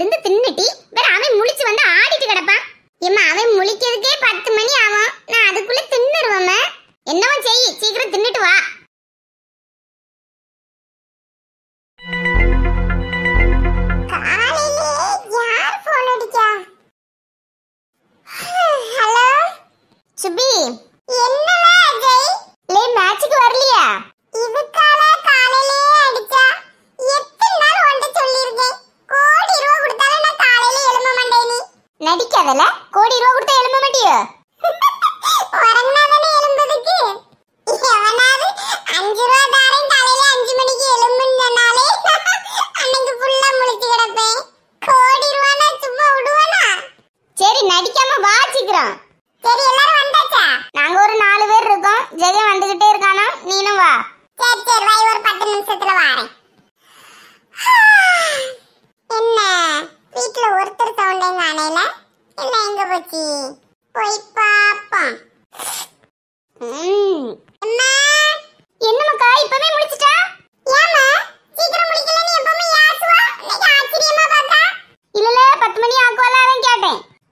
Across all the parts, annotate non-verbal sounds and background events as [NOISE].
இருந்து தின்னுட்டி வேற அவன் முழிச்சு வந்து ஆடிட்டு கிடப்பான் ஏமா அவன் முழிக்கிறதுக்கே பத்து மணி ஆகும் நான் அதுக்குள்ள தின்னுருவேன் என்னவோ செய் சீக்கிரம் தின்னுட்டு வா ஹலோ சுபி என்னமா ஜெய் லே மேட்ச்க்கு வரலையா இதுக்கா நடிக்காதல கோடி ரூபா கொடுத்தா எழும்ப மாட்டியோ [LAUGHS] உறங்கினாதானே எழும்பதுக்கு எவனாவது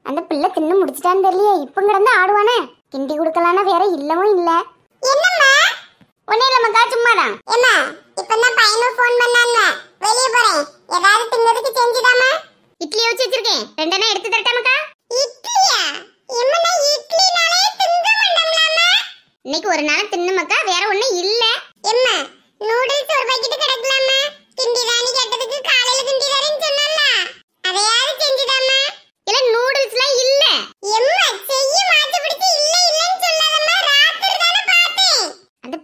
அந்த பிள்ளை தின்னு முடிச்சிட்டான்னு தெரியலையே இப்போ கிடந்து ஆடுவானே கிண்டி கொடுக்கலான்னா வேற இல்லவும் இல்ல என்னம்மா ஒண்ணே இல்லம்மாக்கா சும்மாதான் ஏம்மா இப்பதான் பையனும் ஃபோன் பண்ணாங்க வெளியே போறேன் ஏதாவது திங்கிறதுக்கு செஞ்சுதாமா இட்லி வச்சு வச்சிருக்கேன் ரெண்டனா எடுத்து தரட்டாமக்கா இட்லியா எம்மனா இட்லினாலே திங்க மாட்டோம்லாமா இன்னைக்கு ஒரு நாள் தின்னுமக்கா வேற ஒண்ணு இல்லை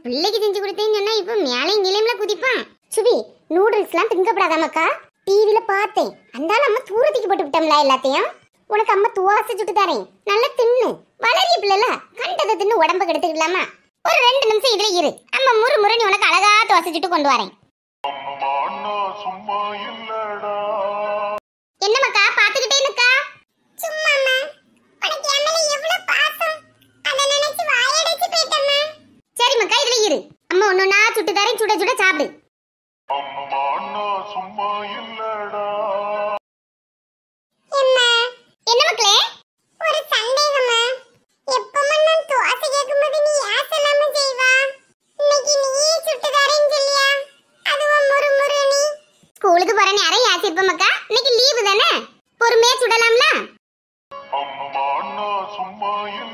பிள்ளைக்கு செஞ்சு கொடுத்தேன்னு சொன்னா இப்ப மேலே நிலையம்ல குதிப்பான் சுபி எல்லாம் திங்கப்படாதாமக்கா டிவியில பார்த்தேன் அந்த அம்மா தூரத்துக்கு போட்டு விட்டோம்ல எல்லாத்தையும் உனக்கு அம்மா துவாசை சுட்டு தரேன் நல்லா தின்னு வளரிய பிள்ளைல கண்டதை தின்னு உடம்ப கெடுத்துக்கலாமா ஒரு ரெண்டு நிமிஷம் இதுல இரு அம்மா முறு முறை உனக்கு அழகா துவாசை சுட்டு கொண்டு வரேன் சும்மா அம்மா ஒன்னொன்னா சுட்டு தரேன் சுட சுட சாப்பிடு என்ன மக்களே ஒரு சந்தேகமா எப்பமா நான் தோசை கேட்கும்போது நீ ஏன் செய்வா இன்னைக்கு நீ சுட்டு தரேன் சொல்லியா அதுவும் முறு முறு ஸ்கூலுக்கு போற நேரம் இன்னைக்கு லீவு தானே பொறுமையா சுடலாம்ல அம்மா சும்மா இல்ல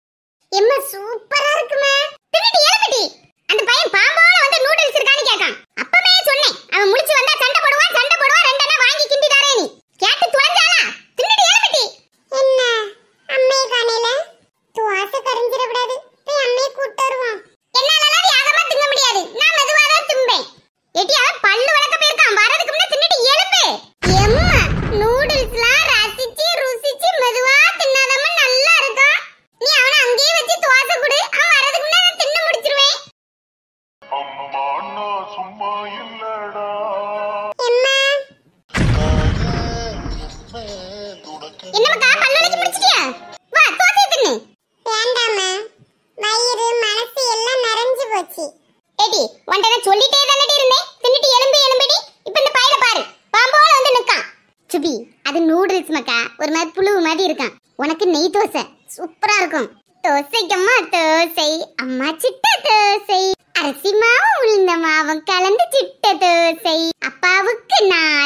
எம்மா சூப்பரா இருக்குமே திருடி ஏறுபடி அந்த பையன் பாம்போல வந்து நூடுல்ஸ் இருக்கான்னு கேட்டான் அப்பவே சொன்னேன் அவன் முடிச்சு வந்தா சண்டை போடுவான் சண்டை போடுவான் கலந்து சிட்டது தோசை அப்பாவுக்கு நான்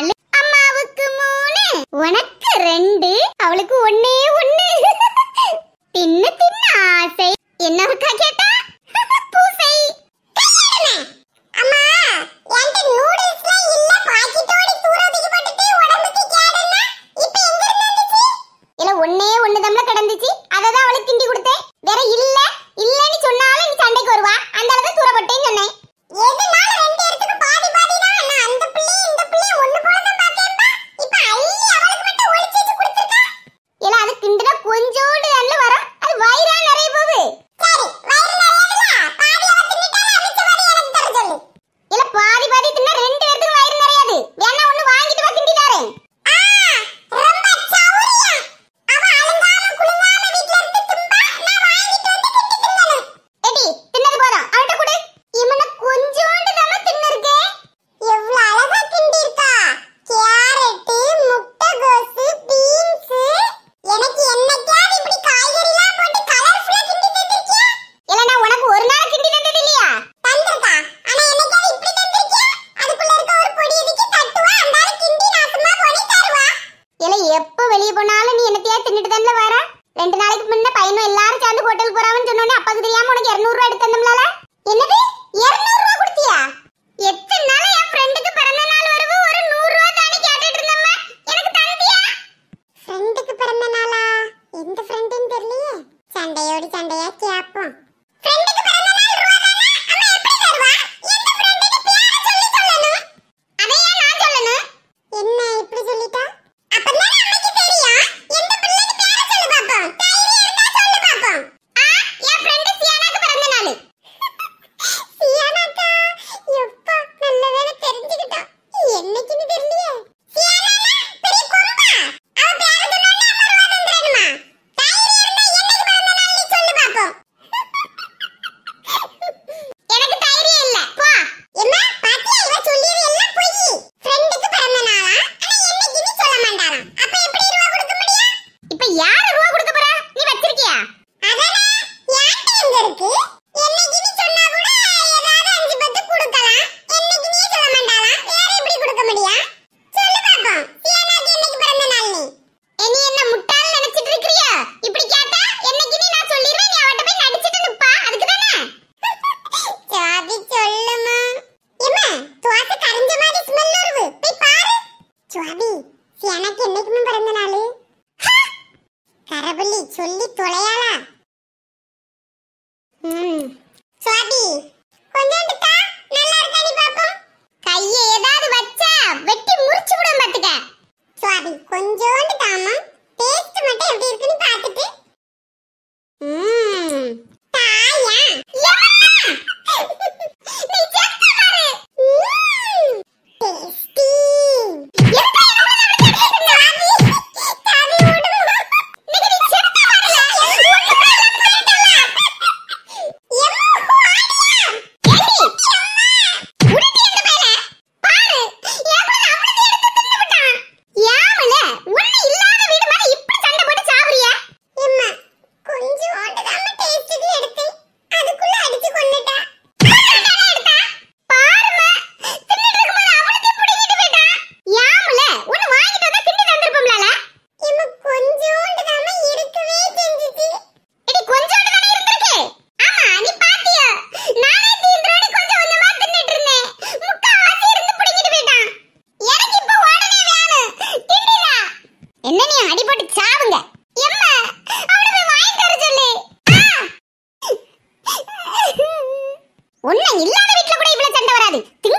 ஒண்ணு இல்லாத வீட்ல கூட இவ்வளவு சண்டை வராது